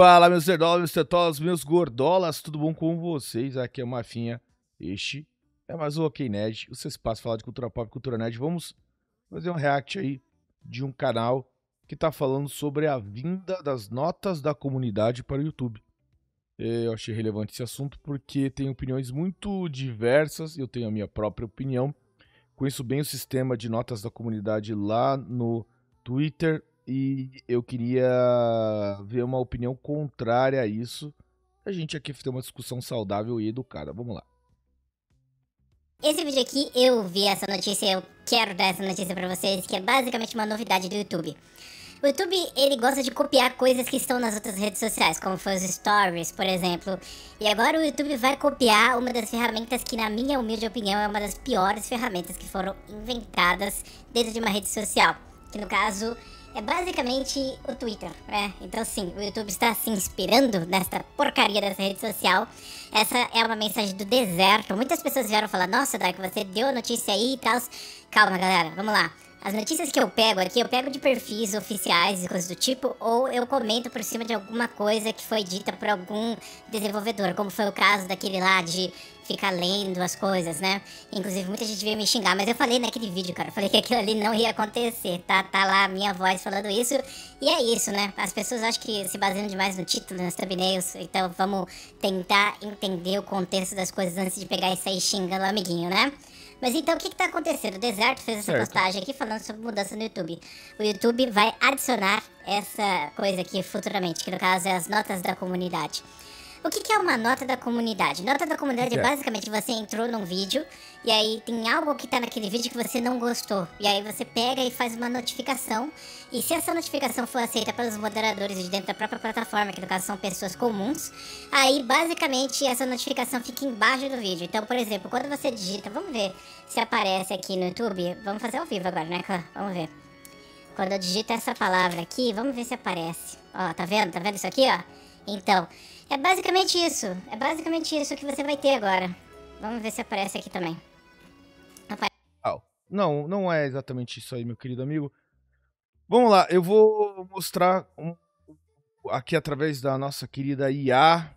Fala, meus nerdolas, meus tetolas, meus gordolas, tudo bom com vocês? Aqui é o Mafinha, este é mais o Ok Nerd, o seu espaço falar de cultura pop e cultura nerd. Vamos fazer um react aí de um canal que tá falando sobre a vinda das notas da comunidade para o YouTube. É, eu achei relevante esse assunto porque tem opiniões muito diversas, eu tenho a minha própria opinião. Conheço bem o sistema de notas da comunidade lá no Twitter, e eu queria ver uma opinião contrária a isso. A gente aqui tem uma discussão saudável e educada. Vamos lá. Esse vídeo aqui, eu vi essa notícia, eu quero dar essa notícia para vocês, que é basicamente uma novidade do YouTube. O YouTube, ele gosta de copiar coisas que estão nas outras redes sociais, como foi os stories, por exemplo. E agora o YouTube vai copiar uma das ferramentas que, na minha humilde opinião, é uma das piores ferramentas que foram inventadas dentro de uma rede social. Que no caso é basicamente o Twitter, né? Então sim, o YouTube está se inspirando nessa porcaria dessa rede social. Essa é uma mensagem do deserto. Muitas pessoas vieram falar, nossa, Draco, você deu a notícia aí e tal. Calma, galera, vamos lá. As notícias que eu pego aqui, eu pego de perfis oficiais e coisas do tipo, ou eu comento por cima de alguma coisa que foi dita por algum desenvolvedor, como foi o caso daquele lá de ficar lendo as coisas, né? Inclusive, muita gente veio me xingar, mas eu falei naquele vídeo, cara. Eu falei que aquilo ali não ia acontecer, tá? Tá lá a minha voz falando isso. E é isso, né? As pessoas acho que se baseiam demais no título, nas thumbnails. Então, vamos tentar entender o contexto das coisas antes de pegar e sair xingando o amiguinho, né? Mas então, o que está acontecendo? O Deserto fez essa certo. postagem aqui falando sobre mudança no YouTube. O YouTube vai adicionar essa coisa aqui futuramente, que no caso é as notas da comunidade. O que, que, é uma nota da comunidade? Nota da comunidade é, é. basicamente você entrou num vídeo e aí tem algo que tá naquele vídeo que você não gostou. E aí você pega e faz uma notificação. E se essa notificação for aceita pelos moderadores de dentro da própria plataforma, que no caso são pessoas comuns, aí basicamente essa notificação fica embaixo do vídeo. Então, por exemplo, quando você digita, vamos ver se aparece aqui no YouTube. Vamos fazer ao vivo agora, né, Clã? Vamos ver. Quando eu digito essa palavra aqui, vamos ver se aparece. Ó, tá vendo? Tá vendo isso aqui, ó? Então, é basicamente isso. É basicamente isso que você vai ter agora. Vamos ver se aparece aqui também. Não, não é exatamente isso aí, meu querido amigo. Vamos lá, eu vou mostrar um, aqui através da nossa querida IA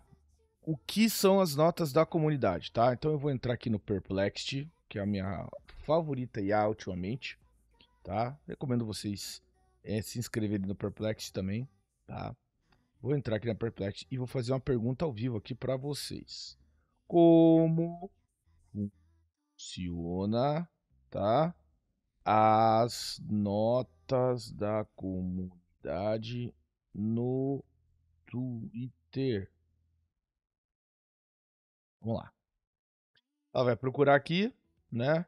o que são as notas da comunidade, tá? Então eu vou entrar aqui no Perplexed, que é a minha favorita IA ultimamente, tá? Recomendo vocês é, se inscreverem no Perplexed também, tá? Vou entrar aqui na Perplex e vou fazer uma pergunta ao vivo aqui para vocês. Como funciona, tá? As notas da comunidade no Twitter. Vamos lá. Ela vai procurar aqui, né?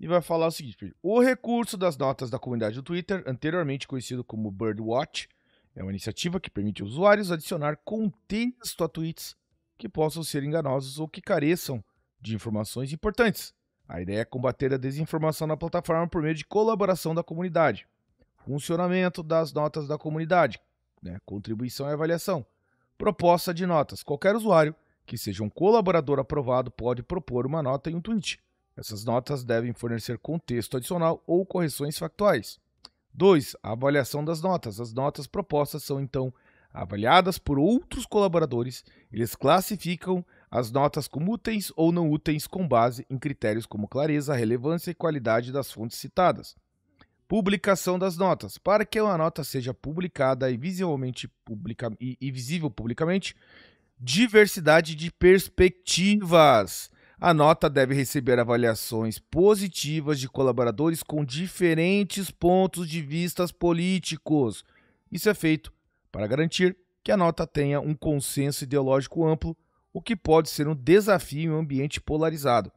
E vai falar o seguinte, O recurso das notas da comunidade do Twitter, anteriormente conhecido como Birdwatch, é uma iniciativa que permite usuários adicionar contexto a tweets que possam ser enganosos ou que careçam de informações importantes. A ideia é combater a desinformação na plataforma por meio de colaboração da comunidade, funcionamento das notas da comunidade, né, contribuição e avaliação, proposta de notas. Qualquer usuário que seja um colaborador aprovado pode propor uma nota em um tweet. Essas notas devem fornecer contexto adicional ou correções factuais. 2. A avaliação das notas. As notas propostas são então avaliadas por outros colaboradores. Eles classificam as notas como úteis ou não úteis com base em critérios como clareza, relevância e qualidade das fontes citadas. Publicação das notas. Para que uma nota seja publicada e, visivelmente publica, e, e visível publicamente, diversidade de perspectivas. A nota deve receber avaliações positivas de colaboradores com diferentes pontos de vistas políticos. Isso é feito para garantir que a nota tenha um consenso ideológico amplo, o que pode ser um desafio em um ambiente polarizado.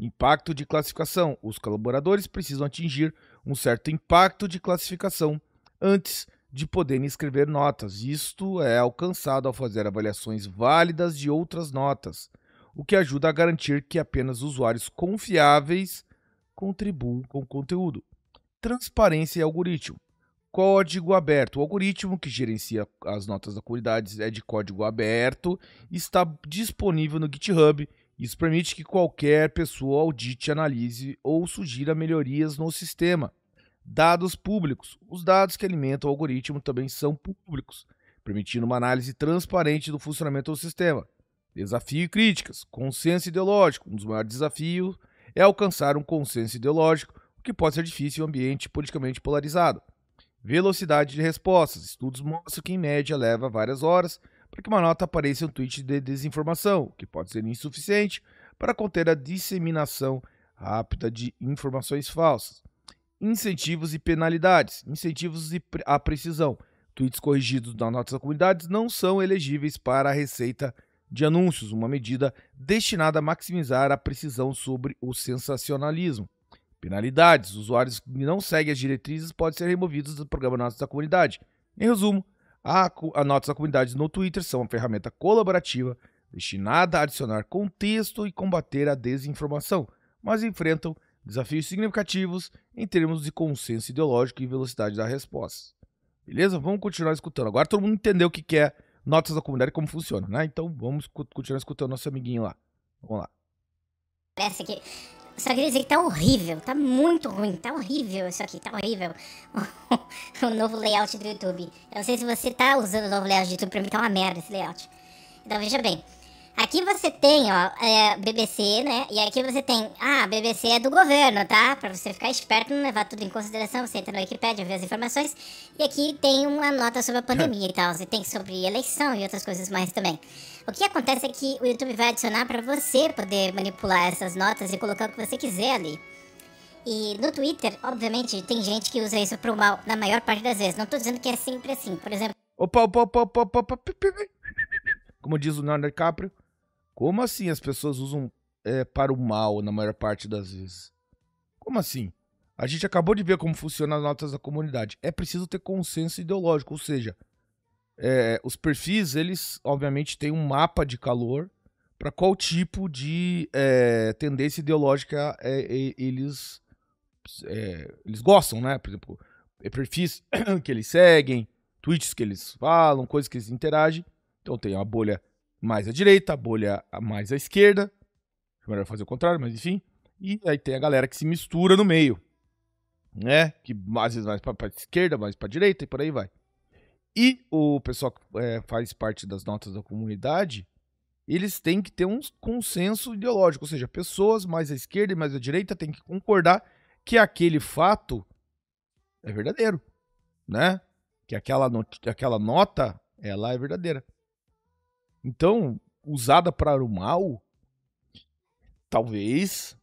Impacto de classificação: os colaboradores precisam atingir um certo impacto de classificação antes de poderem escrever notas. Isto é alcançado ao fazer avaliações válidas de outras notas o que ajuda a garantir que apenas usuários confiáveis contribuam com o conteúdo. Transparência e algoritmo. Código aberto. O algoritmo que gerencia as notas da comunidade é de código aberto e está disponível no GitHub. Isso permite que qualquer pessoa audite, analise ou sugira melhorias no sistema. Dados públicos. Os dados que alimentam o algoritmo também são públicos, permitindo uma análise transparente do funcionamento do sistema. Desafio e críticas. Consenso ideológico. Um dos maiores desafios é alcançar um consenso ideológico, o que pode ser difícil em um ambiente politicamente polarizado. Velocidade de respostas. Estudos mostram que, em média, leva várias horas para que uma nota apareça em um tweet de desinformação, o que pode ser insuficiente para conter a disseminação rápida de informações falsas. Incentivos e penalidades. Incentivos à precisão. Tweets corrigidos da nota da comunidade não são elegíveis para a Receita de anúncios, uma medida destinada a maximizar a precisão sobre o sensacionalismo. Penalidades: usuários que não seguem as diretrizes podem ser removidos do programa Notas da Comunidade. Em resumo, a, a Notas da Comunidade no Twitter são uma ferramenta colaborativa destinada a adicionar contexto e combater a desinformação, mas enfrentam desafios significativos em termos de consenso ideológico e velocidade da resposta. Beleza? Vamos continuar escutando. Agora todo mundo entendeu o que é notas da comunidade como funciona, né? Então vamos continuar escutando nosso amiguinho lá. Vamos lá. Parece que. Só queria dizer que tá horrível, tá muito ruim, tá horrível isso aqui, tá horrível. o novo layout do YouTube. Eu não sei se você tá usando o novo layout do YouTube, pra mim tá uma merda esse layout. Então veja bem, Aqui você tem, ó, é, BBC, né? E aqui você tem, ah, BBC é do governo, tá? Pra você ficar esperto, não levar tudo em consideração, você entra no Wikipedia, vê as informações. E aqui tem uma nota sobre a pandemia e tal. Você tem sobre eleição e outras coisas mais também. O que acontece é que o YouTube vai adicionar para você poder manipular essas notas e colocar o que você quiser ali. E no Twitter, obviamente, tem gente que usa isso pro mal na maior parte das vezes. Não tô dizendo que é sempre assim, por exemplo. Opa, opa, opa, opa, opa, opa, opa. Como diz o Leonardo DiCaprio. Como assim as pessoas usam é, para o mal na maior parte das vezes? Como assim? A gente acabou de ver como funciona as notas da comunidade. É preciso ter consenso ideológico, ou seja, é, os perfis, eles obviamente têm um mapa de calor para qual tipo de é, tendência ideológica eles, eles gostam, né? Por exemplo, perfis que eles seguem, tweets que eles falam, coisas que eles interagem. Então tem uma bolha mais à direita, a bolha mais à esquerda. É melhor fazer o contrário, mas enfim. E aí tem a galera que se mistura no meio, né? Que às vezes mais para a esquerda, mais para a direita e por aí vai. E o pessoal que é, faz parte das notas da comunidade, eles têm que ter um consenso ideológico, ou seja, pessoas mais à esquerda e mais à direita têm que concordar que aquele fato é verdadeiro, né? Que aquela, not aquela nota, ela é verdadeira. Então, usada para o mal, talvez.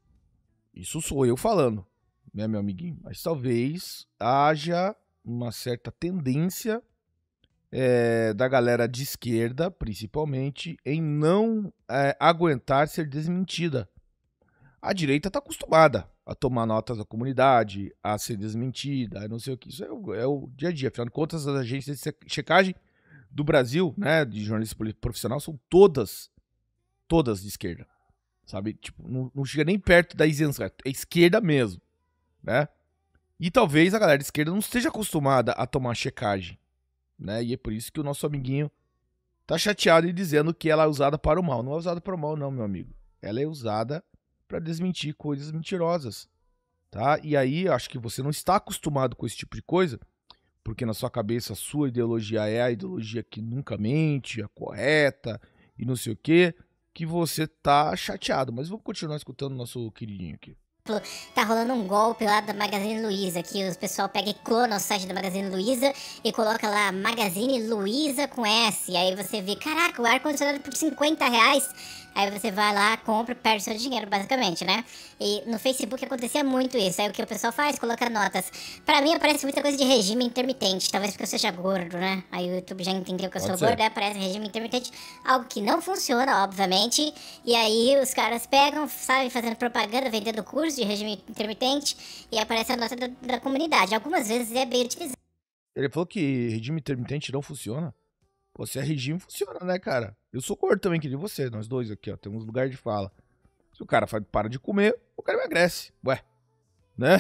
Isso sou eu falando, né, meu amiguinho? Mas talvez haja uma certa tendência é, da galera de esquerda, principalmente, em não é, aguentar ser desmentida. A direita está acostumada a tomar notas da comunidade, a ser desmentida, não sei o que. Isso é o, é o dia a dia. Afinal de contas, as agências de checagem do Brasil, né, de jornalista profissional, são todas, todas de esquerda. Sabe? Tipo, não, não chega nem perto da isenção. É, é esquerda mesmo, né? E talvez a galera de esquerda não esteja acostumada a tomar checagem, né? E é por isso que o nosso amiguinho tá chateado e dizendo que ela é usada para o mal. Não é usada para o mal, não, meu amigo. Ela é usada para desmentir coisas mentirosas, tá? E aí, acho que você não está acostumado com esse tipo de coisa porque na sua cabeça a sua ideologia é a ideologia que nunca mente, é correta e não sei o quê, que você tá chateado. Mas vamos continuar escutando o nosso queridinho aqui exemplo, tá rolando um golpe lá da Magazine Luiza, que o pessoal pega e clona o site da Magazine Luiza e coloca lá Magazine Luiza com S. aí você vê, caraca, o ar-condicionado por 50 reais. Aí você vai lá, compra, perde seu dinheiro, basicamente, né? E no Facebook acontecia muito isso. Aí o que o pessoal faz? Coloca notas. Pra mim aparece muita coisa de regime intermitente. Talvez porque eu seja gordo, né? Aí o YouTube já entendeu que eu Pode sou gordo, aparece regime intermitente. Algo que não funciona, obviamente. E aí os caras pegam, sabe, fazendo propaganda, vendendo curso de regime intermitente e aparece a nota da, da comunidade. Algumas vezes é bem utilizado. Ele falou que regime intermitente não funciona? Pô, se é regime, funciona, né, cara? Eu sou gordo também, que nem você. Nós dois aqui, ó, temos lugar de fala. Se o cara para de comer, o cara emagrece. Ué, né?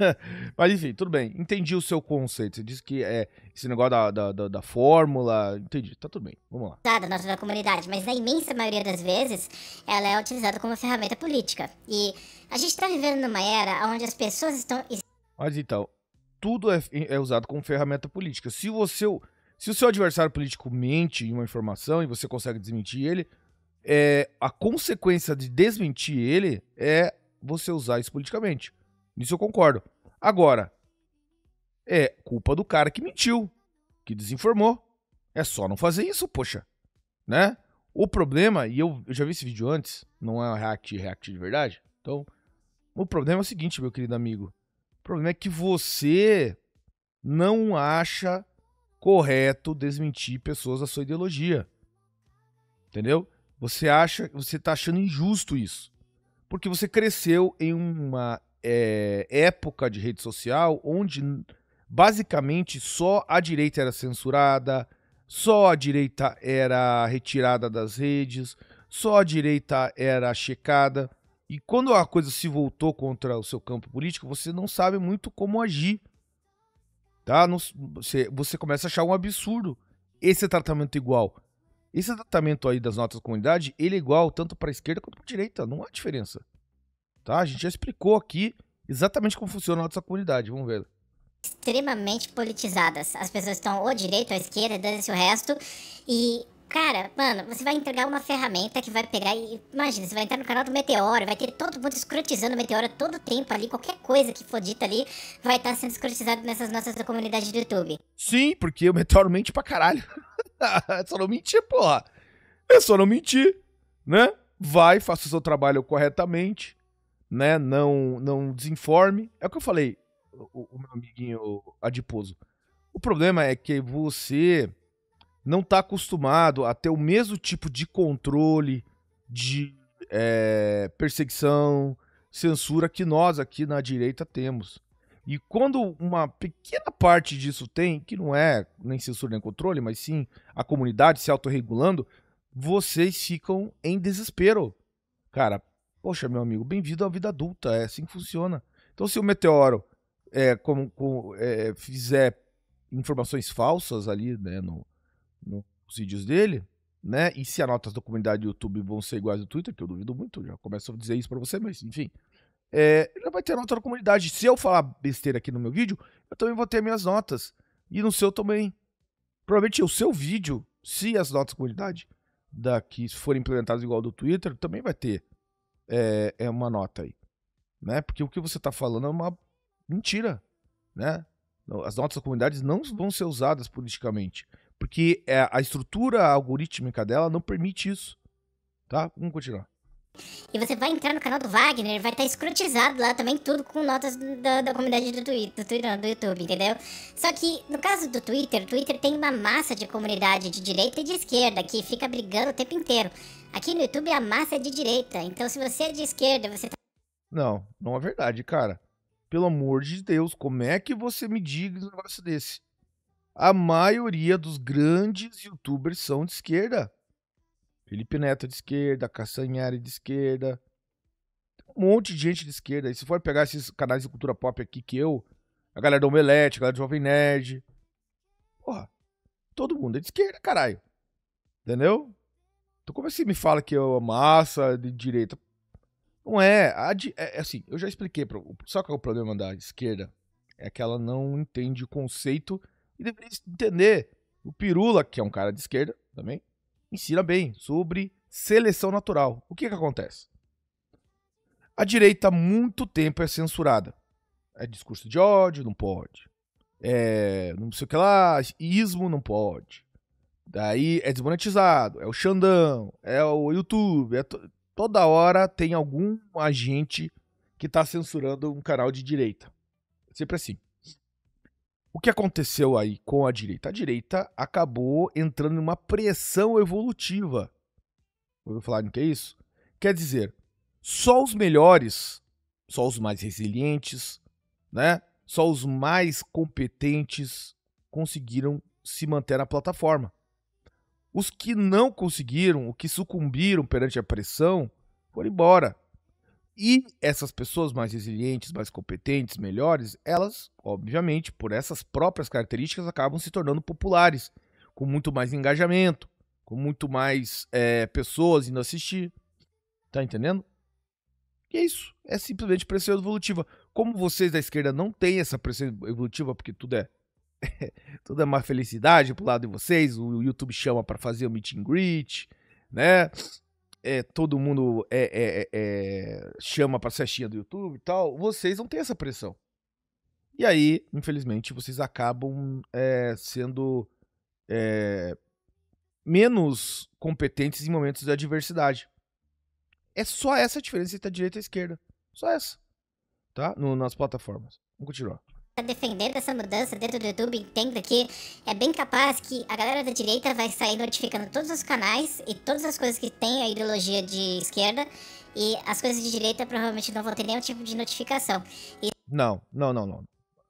Mas enfim, tudo bem. Entendi o seu conceito. Você disse que é esse negócio da, da, da, da fórmula. Entendi, tá tudo bem. Vamos lá. Da nossa comunidade, mas na imensa maioria das vezes, ela é utilizada como ferramenta política. E a gente tá vivendo numa era onde as pessoas estão. Mas então, tudo é, é usado como ferramenta política. Se você. Se o seu adversário político mente em uma informação e você consegue desmentir ele, é, a consequência de desmentir ele é você usar isso politicamente. Nisso eu concordo. Agora, é culpa do cara que mentiu, que desinformou. É só não fazer isso, poxa. Né? O problema, e eu, eu já vi esse vídeo antes, não é um react, react de verdade. Então, o problema é o seguinte, meu querido amigo. O problema é que você não acha correto desmentir pessoas da sua ideologia. Entendeu? Você acha, você tá achando injusto isso. Porque você cresceu em uma é, época de rede social onde basicamente só a direita era censurada, só a direita era retirada das redes, só a direita era checada. E quando a coisa se voltou contra o seu campo político, você não sabe muito como agir. Tá? Não, você, você começa a achar um absurdo esse tratamento igual. Esse tratamento aí das notas comunidade, ele é igual tanto para a esquerda quanto para a direita, não há diferença. Tá? A gente já explicou aqui exatamente como funciona a nossa comunidade. Vamos ver. Extremamente politizadas. As pessoas estão ou direita ou esquerda, dando o resto. E Cara, mano, você vai entregar uma ferramenta que vai pegar e. Imagina, você vai entrar no canal do Meteoro, vai ter todo mundo escrotizando o Meteoro todo tempo ali, qualquer coisa que for dita ali vai estar tá sendo escrotizado nessas nossas comunidades do YouTube. Sim, porque o Meteoro mente pra caralho. é só não mentir, porra. É só não mentir, né? Vai, faça o seu trabalho corretamente, né? Não, não desinforme. É o que eu falei, o, o meu amiguinho adiposo. O problema é que você não está acostumado a ter o mesmo tipo de controle, de é, perseguição, censura que nós aqui na direita temos. E quando uma pequena parte disso tem, que não é nem censura nem controle, mas sim a comunidade se autorregulando, vocês ficam em desespero. Cara, Poxa, meu amigo, bem-vindo à vida adulta, é assim que funciona. Então, se o meteoro é, como, como é, fizer informações falsas ali, né, no, no, nos vídeos dele, né, e se as notas da comunidade do YouTube vão ser iguais ao Twitter, que eu duvido muito, já começo a dizer isso para você, mas enfim, é, já vai ter nota da comunidade. Se eu falar besteira aqui no meu vídeo, eu também vou ter minhas notas. E no seu também. Provavelmente o seu vídeo, se as notas da comunidade daqui forem implementadas igual ao do Twitter, também vai ter é, é uma nota aí. Né? Porque o que você está falando é uma mentira. Né? As notas das comunidades não uhum. vão ser usadas politicamente. Porque é, a estrutura algorítmica dela não permite isso. Tá? Vamos continuar. E você vai entrar no canal do Wagner, vai estar tá lá também, tudo com notas da, da comunidade do Twitter, do, Twitter do YouTube, entendeu? Só que, no caso do Twitter, o Twitter tem uma massa de comunidade de direita e de esquerda que fica brigando o tempo inteiro. Aqui no YouTube a massa é de direita, então se você é de esquerda, você tá. Não, não é verdade, cara. Pelo amor de Deus, como é que você me diga um negócio desse? A maioria dos grandes youtubers são de esquerda. Felipe Neto é de esquerda, Castanhari é de esquerda. Tem um monte de gente de esquerda. E se for pegar esses canais de cultura pop aqui que eu, a galera do Omelete, a galera do Jovem Nerd. Porra, todo mundo é de esquerda, caralho. Entendeu? Então, como é que você me fala que é uma massa de direita? Não é, é. é assim, eu já expliquei. Pra, só que é o problema da esquerda é que ela não entende o conceito e deveria entender. O Pirula, que é um cara de esquerda também, ensina bem sobre seleção natural. O que, que acontece? A direita há muito tempo é censurada. É discurso de ódio, não pode. É, não sei o que lá, ismo, não pode. Daí é desmonetizado, é o Xandão, é o YouTube, é toda hora tem algum agente que está censurando um canal de direita. Sempre assim. O que aconteceu aí com a direita? A direita acabou entrando em uma pressão evolutiva. vou falar no que é isso? Quer dizer, só os melhores, só os mais resilientes, né? Só os mais competentes conseguiram se manter na plataforma. Os que não conseguiram, os que sucumbiram perante a pressão, foram embora. E essas pessoas mais resilientes, mais competentes, melhores, elas, obviamente, por essas próprias características, acabam se tornando populares, com muito mais engajamento, com muito mais é, pessoas indo assistir. Tá entendendo? E é isso. É simplesmente pressão evolutiva. Como vocês da esquerda não têm essa pressão evolutiva, porque tudo é toda é uma felicidade pro lado de vocês. O YouTube chama para fazer o meet and greet, né? É, todo mundo é, é, é, é chama pra festinha do YouTube e tal. Vocês não têm essa pressão. E aí, infelizmente, vocês acabam sendo menos competentes em momentos de adversidade. É só essa a diferença entre a direita e a esquerda. Só essa. Tá? No, nas plataformas. Vamos continuar está defendendo essa mudança dentro do YouTube, entenda que é bem capaz que a galera da direita vai sair notificando todos os canais e todas as coisas que tem a ideologia de esquerda e as coisas de direita provavelmente não vão ter nenhum tipo de notificação. E... Não, não, não, não.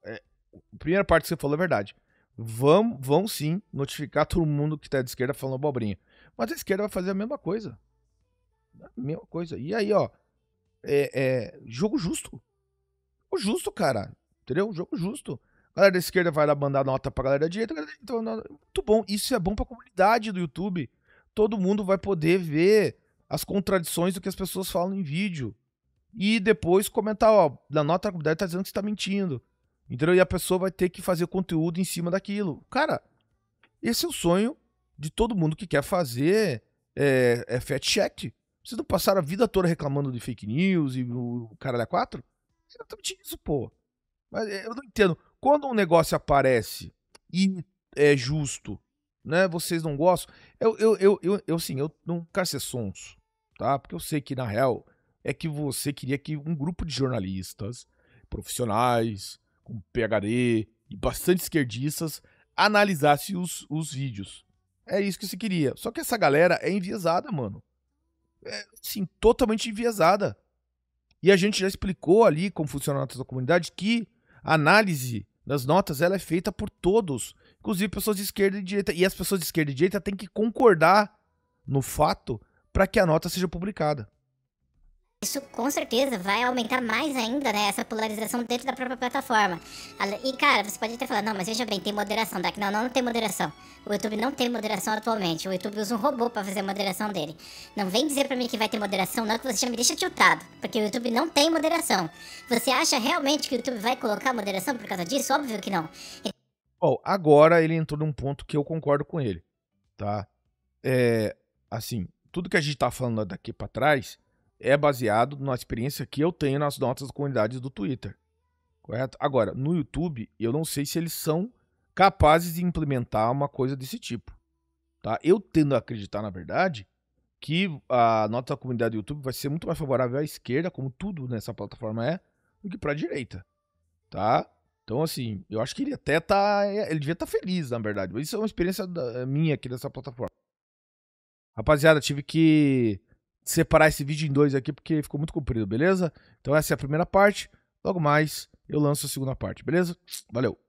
É, a primeira parte que você falou é verdade. Vão, vão sim notificar todo mundo que tá de esquerda falando abobrinha. Mas a esquerda vai fazer a mesma coisa. A mesma coisa. E aí, ó. É, é jogo justo. O justo, cara. Entendeu? Um jogo justo. A galera da esquerda vai lá mandar nota pra galera da direita. Galera... Então, muito bom. Isso é bom pra comunidade do YouTube. Todo mundo vai poder ver as contradições do que as pessoas falam em vídeo. E depois comentar, ó, na nota da comunidade tá dizendo que você tá mentindo. Entendeu? E a pessoa vai ter que fazer conteúdo em cima daquilo. Cara, esse é o sonho de todo mundo que quer fazer é, é fact-check. Vocês não passaram a vida toda reclamando de fake news e o cara da é quatro? Exatamente isso, pô. Mas eh, eu não entendo. Quando um negócio aparece e é justo, né? Vocês não gostam. Eu, eu, eu, eu, eu sim, eu não quero ser sonso, tá? Porque eu sei que, na real, é que você queria que um grupo de jornalistas, profissionais, com PHD e bastante esquerdistas, analisasse os, os vídeos. É isso que você queria. Só que essa galera é enviesada, mano. É, sim, totalmente enviesada. E a gente já explicou ali como funciona a nossa comunidade que a análise das notas ela é feita por todos, inclusive pessoas de esquerda e direita. E as pessoas de esquerda e direita têm que concordar no fato para que a nota seja publicada. Isso com certeza vai aumentar mais ainda né, essa polarização dentro da própria plataforma. E cara, você pode até falar, não, mas veja bem, tem moderação, Daqui Não, não, não tem moderação. O YouTube não tem moderação atualmente. O YouTube usa um robô para fazer a moderação dele. Não vem dizer para mim que vai ter moderação, não, que você já me deixa tiltado. Porque o YouTube não tem moderação. Você acha realmente que o YouTube vai colocar moderação por causa disso? Óbvio que não. Bom, agora ele entrou num ponto que eu concordo com ele, tá? É, assim, tudo que a gente tá falando daqui para trás é baseado na experiência que eu tenho nas notas das comunidades do Twitter. Correto? Agora, no YouTube, eu não sei se eles são capazes de implementar uma coisa desse tipo. Tá? Eu tendo a acreditar, na verdade, que a nota da comunidade do YouTube vai ser muito mais favorável à esquerda, como tudo nessa plataforma é, do que para a direita. Tá? Então, assim, eu acho que ele até tá. É, ele devia estar tá feliz, na verdade. Isso é uma experiência minha aqui nessa plataforma. Rapaziada, tive que separar esse vídeo em dois aqui, porque ficou muito comprido, beleza? Então essa é a primeira parte. Logo mais eu lanço a segunda parte, beleza? Valeu!